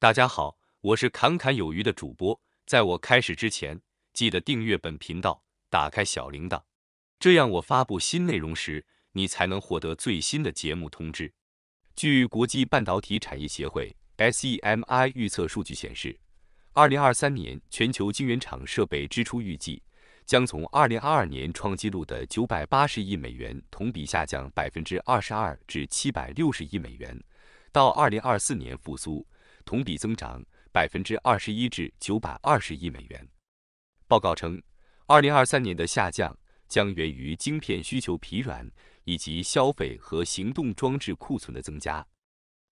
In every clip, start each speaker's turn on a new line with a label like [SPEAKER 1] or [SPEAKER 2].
[SPEAKER 1] 大家好，我是侃侃有余的主播。在我开始之前，记得订阅本频道，打开小铃铛，这样我发布新内容时，你才能获得最新的节目通知。据国际半导体产业协会 （SEMI） 预测数据显示，二零二三年全球晶圆厂设备支出预计将从二零二二年创纪录的九百八十亿美元同比下降百分之二十二至七百六十亿美元，到二零二四年复苏。同比增长百分之二十一至九百二十亿美元。报告称，二零二三年的下降将源于晶片需求疲软以及消费和行动装置库存的增加。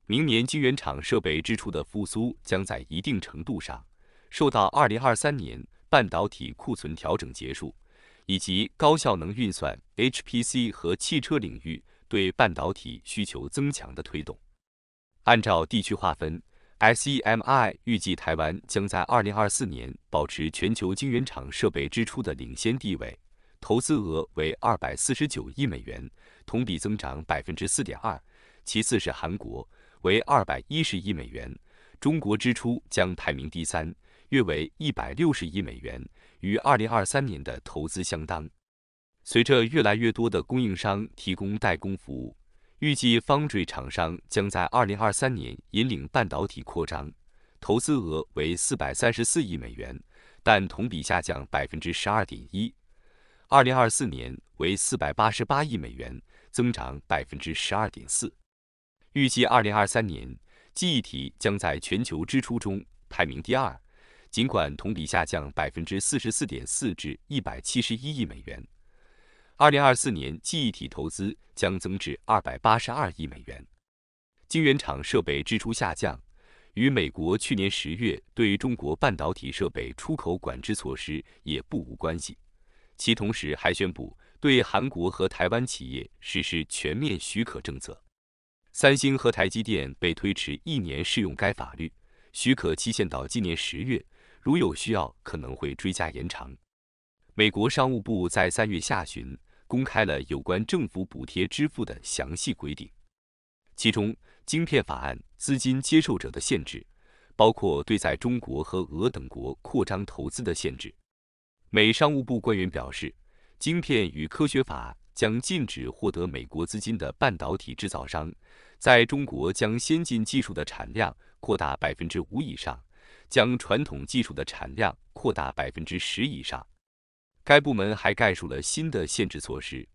[SPEAKER 1] 明年晶圆厂设备支出的复苏将在一定程度上受到二零二三年半导体库存调整结束以及高效能运算 HPC 和汽车领域对半导体需求增强的推动。按照地区划分。SEMI 预计台湾将在2024年保持全球晶圆厂设备支出的领先地位，投资额为249亿美元，同比增长4.2%。其次是韩国，为210亿美元。中国支出将排名第三，约为160亿美元，与2023年的投资相当。随着越来越多的供应商提供代工服务。预计 Foundry 厂商将在2023年引领半导体扩张，投资额为434亿美元，但同比下降12.1%。2024年为488亿美元，增长12.4%。预计2023年，记忆体将在全球支出中排名第二，尽管同比下降44.4%，至171亿美元。二零二四年，记忆体投资将增至二百八十二亿美元。晶圆厂设备支出下降，与美国去年十月对中国半导体设备出口管制措施也不无关系。其同时还宣布对韩国和台湾企业实施全面许可政策。三星和台积电被推迟一年适用该法律，许可期限到今年十月，如有需要可能会追加延长。美国商务部在三月下旬。公开了有关政府补贴支付的详细规定，其中晶片法案资金接受者的限制包括对在中国和俄等国扩张投资的限制。美商务部官员表示，晶片与科学法将禁止获得美国资金的半导体制造商在中国将先进技术的产量扩大百分之五以上，将传统技术的产量扩大百分之十以上。该部门还概述了新的限制措施，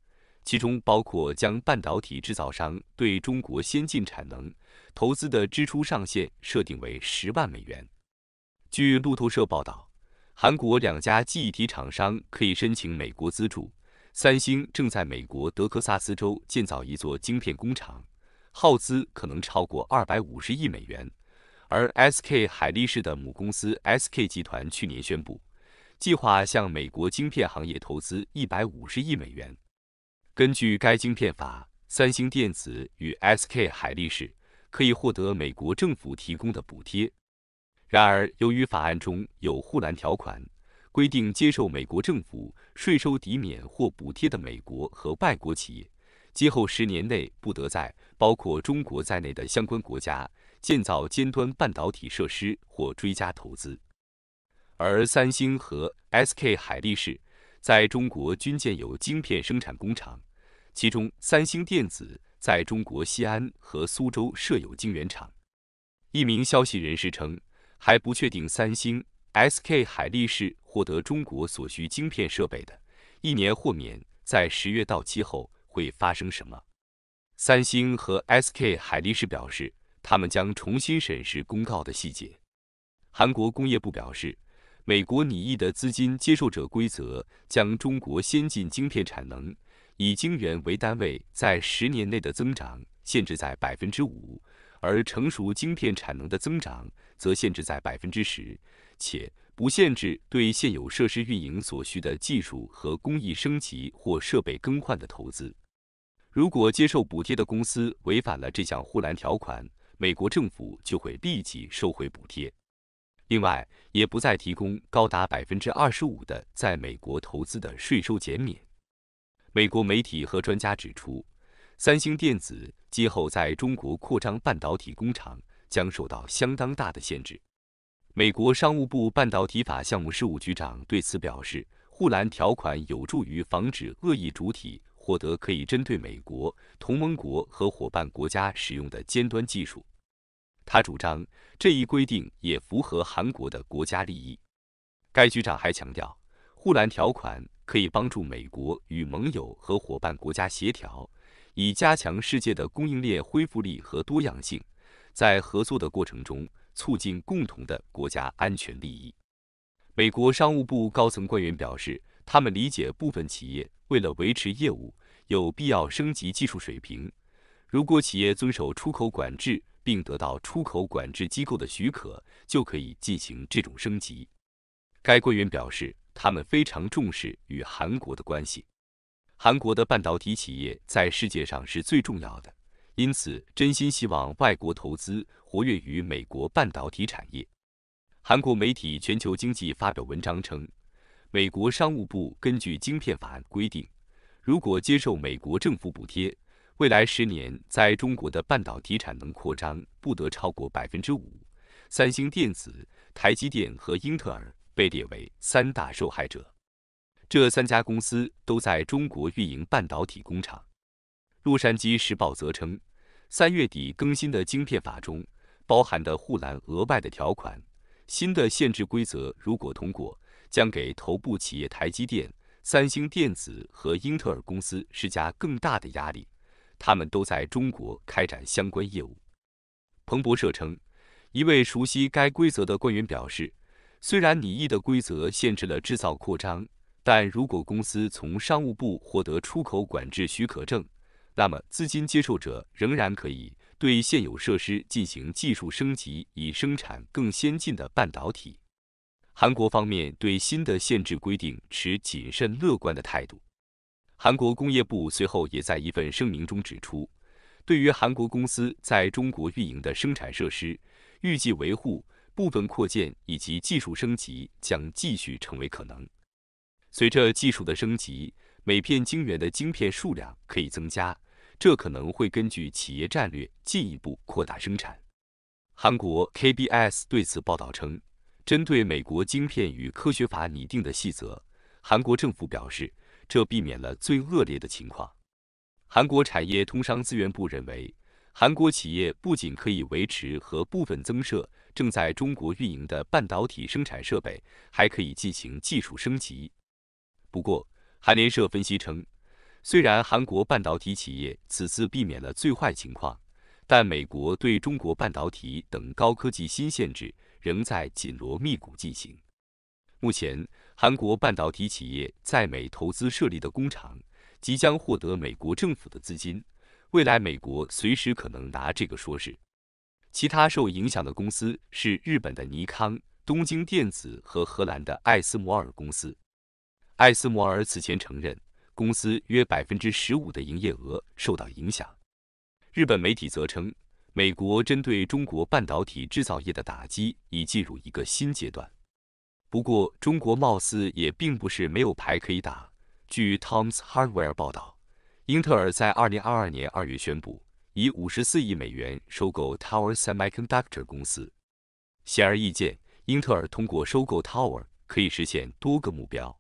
[SPEAKER 1] 其中包括将半导体制造商对中国先进产能投资的支出上限设定为十万美元。据路透社报道，韩国两家记忆体厂商可以申请美国资助。三星正在美国德克萨斯州建造一座晶片工厂，耗资可能超过二百五十亿美元。而 SK 海力士的母公司 SK 集团去年宣布。计划向美国晶片行业投资一百五十亿美元。根据该晶片法，三星电子与 SK 海力士可以获得美国政府提供的补贴。然而，由于法案中有护栏条款，规定接受美国政府税收抵免或补贴的美国和外国企业，今后十年内不得在包括中国在内的相关国家建造尖端半导体设施或追加投资。而三星和 SK 海力士在中国均建有晶片生产工厂，其中三星电子在中国西安和苏州设有晶圆厂。一名消息人士称，还不确定三星、SK 海力士获得中国所需晶片设备的一年豁免在十月到期后会发生什么。三星和 SK 海力士表示，他们将重新审视公告的细节。韩国工业部表示。美国拟议的资金接受者规则将中国先进晶片产能以晶圆为单位在十年内的增长限制在百分之五，而成熟晶片产能的增长则限制在百分之十，且不限制对现有设施运营所需的技术和工艺升级或设备更换的投资。如果接受补贴的公司违反了这项护栏条款，美国政府就会立即收回补贴。另外，也不再提供高达百分之二十五的在美国投资的税收减免。美国媒体和专家指出，三星电子今后在中国扩张半导体工厂将受到相当大的限制。美国商务部半导体法项目事务局长对此表示，护栏条款有助于防止恶意主体获得可以针对美国、同盟国和伙伴国家使用的尖端技术。他主张这一规定也符合韩国的国家利益。该局长还强调，护栏条款可以帮助美国与盟友和伙伴国家协调，以加强世界的供应链恢复力和多样性，在合作的过程中促进共同的国家安全利益。美国商务部高层官员表示，他们理解部分企业为了维持业务，有必要升级技术水平。如果企业遵守出口管制，并得到出口管制机构的许可，就可以进行这种升级。该官员表示，他们非常重视与韩国的关系。韩国的半导体企业在世界上是最重要的，因此真心希望外国投资活跃于美国半导体产业。韩国媒体《全球经济》发表文章称，美国商务部根据晶片法案规定，如果接受美国政府补贴。未来十年，在中国的半导体产能扩张不得超过百分之五。三星电子、台积电和英特尔被列为三大受害者。这三家公司都在中国运营半导体工厂。《洛杉矶时报》则称，三月底更新的晶片法中包含的护栏额外的条款，新的限制规则如果通过，将给头部企业台积电、三星电子和英特尔公司施加更大的压力。他们都在中国开展相关业务。彭博社称，一位熟悉该规则的官员表示，虽然拟议的规则限制了制造扩张，但如果公司从商务部获得出口管制许可证，那么资金接受者仍然可以对现有设施进行技术升级，以生产更先进的半导体。韩国方面对新的限制规定持谨慎乐观的态度。韩国工业部随后也在一份声明中指出，对于韩国公司在中国运营的生产设施，预计维护、部分扩建以及技术升级将继续成为可能。随着技术的升级，每片晶圆的晶片数量可以增加，这可能会根据企业战略进一步扩大生产。韩国 KBS 对此报道称，针对美国《晶片与科学法》拟定的细则，韩国政府表示。这避免了最恶劣的情况。韩国产业通商资源部认为，韩国企业不仅可以维持和部分增设正在中国运营的半导体生产设备，还可以进行技术升级。不过，韩联社分析称，虽然韩国半导体企业此次避免了最坏情况，但美国对中国半导体等高科技新限制仍在紧锣密鼓进行。目前，韩国半导体企业在美投资设立的工厂即将获得美国政府的资金。未来，美国随时可能拿这个说事。其他受影响的公司是日本的尼康、东京电子和荷兰的爱斯摩尔公司。爱斯摩尔此前承认，公司约百分之十五的营业额受到影响。日本媒体则称，美国针对中国半导体制造业的打击已进入一个新阶段。不过，中国貌似也并不是没有牌可以打。据 Tom's Hardware 报道，英特尔在2022年2月宣布，以54亿美元收购 Tower Semiconductor 公司。显而易见，英特尔通过收购 Tower 可以实现多个目标。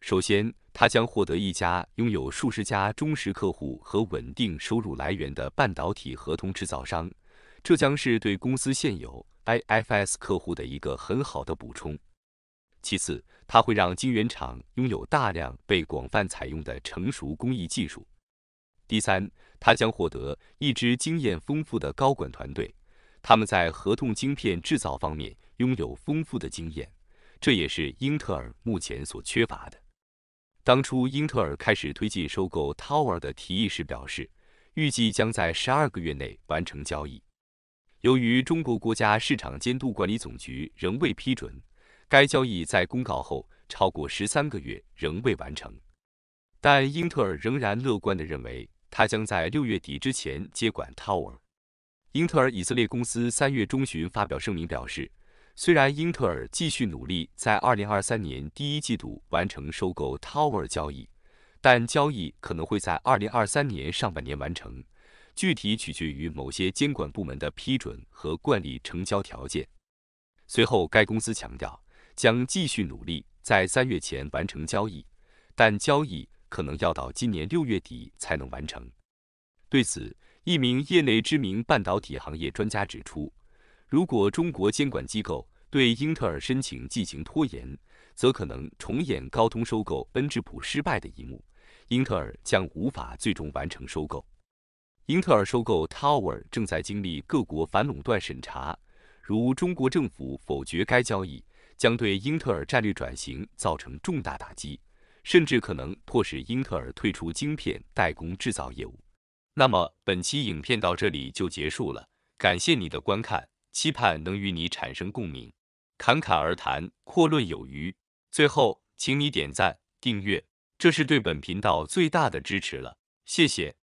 [SPEAKER 1] 首先，它将获得一家拥有数十家忠实客户和稳定收入来源的半导体合同制造商，这将是对公司现有 IFS 客户的一个很好的补充。其次，它会让晶圆厂拥有大量被广泛采用的成熟工艺技术。第三，它将获得一支经验丰富的高管团队，他们在合同晶片制造方面拥有丰富的经验，这也是英特尔目前所缺乏的。当初，英特尔开始推进收购 Tower 的提议时，表示预计将在十二个月内完成交易。由于中国国家市场监督管理总局仍未批准。该交易在公告后超过十三个月仍未完成，但英特尔仍然乐观地认为，它将在六月底之前接管 Tower。英特尔以色列公司三月中旬发表声明表示，虽然英特尔继续努力在二零二三年第一季度完成收购 Tower 交易，但交易可能会在二零二三年上半年完成，具体取决于某些监管部门的批准和惯例成交条件。随后，该公司强调。将继续努力在三月前完成交易，但交易可能要到今年六月底才能完成。对此，一名业内知名半导体行业专家指出，如果中国监管机构对英特尔申请进行拖延，则可能重演高通收购恩智浦失败的一幕，英特尔将无法最终完成收购。英特尔收购 Tower 正在经历各国反垄断审查，如中国政府否决该交易。将对英特尔战略转型造成重大打击，甚至可能迫使英特尔退出晶片代工制造业务。那么，本期影片到这里就结束了，感谢你的观看，期盼能与你产生共鸣。侃侃而谈，阔论有余。最后，请你点赞、订阅，这是对本频道最大的支持了，谢谢。